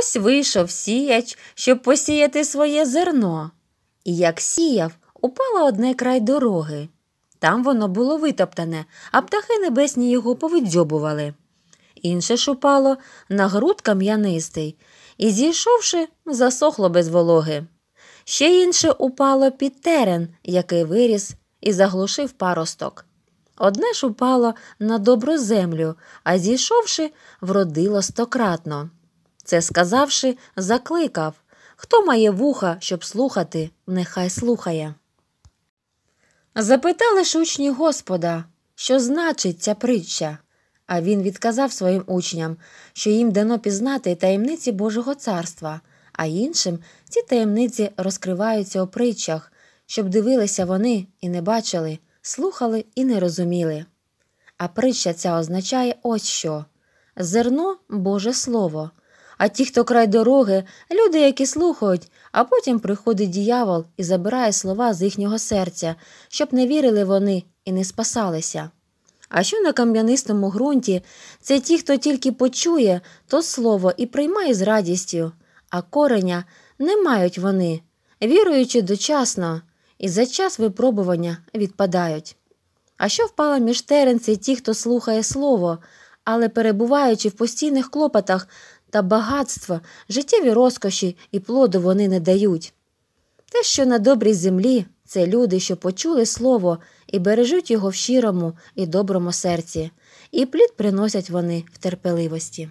Ось вийшов сіяч, щоб посіяти своє зерно. І як сіяв, упало одне край дороги. Там воно було витоптане, а птахи небесні його повидзьобували. Інше ж упало на груд кам'янистий і, зійшовши, засохло без вологи. Ще інше упало під терен, який виріс і заглушив паросток. Одне ж упало на добру землю, а зійшовши, вродило стократно. Це сказавши, закликав хто має вуха, щоб слухати, нехай слухає. Запитали ж учні Господа, що значить ця притча. А він відказав своїм учням, що їм дано пізнати таємниці Божого царства, а іншим ці таємниці розкриваються у притчах, щоб дивилися вони і не бачили, слухали і не розуміли. А притча ця означає ось що зерно Боже Слово. А ті, хто край дороги, люди, які слухають, а потім приходить діявол і забирає слова з їхнього серця, щоб не вірили вони і не спасалися. А що на кам'янистому ґрунті це ті, хто тільки почує то слово і приймає з радістю, а кореня не мають вони, віруючи дочасно, і за час випробування відпадають. А що впало між теренці ті, хто слухає слово, але перебуваючи в постійних клопотах та багатства, життєві розкоші і плоду вони не дають. Те, що на добрій землі, це люди, що почули слово і бережуть його в щирому і доброму серці, і плід приносять вони в терпеливості.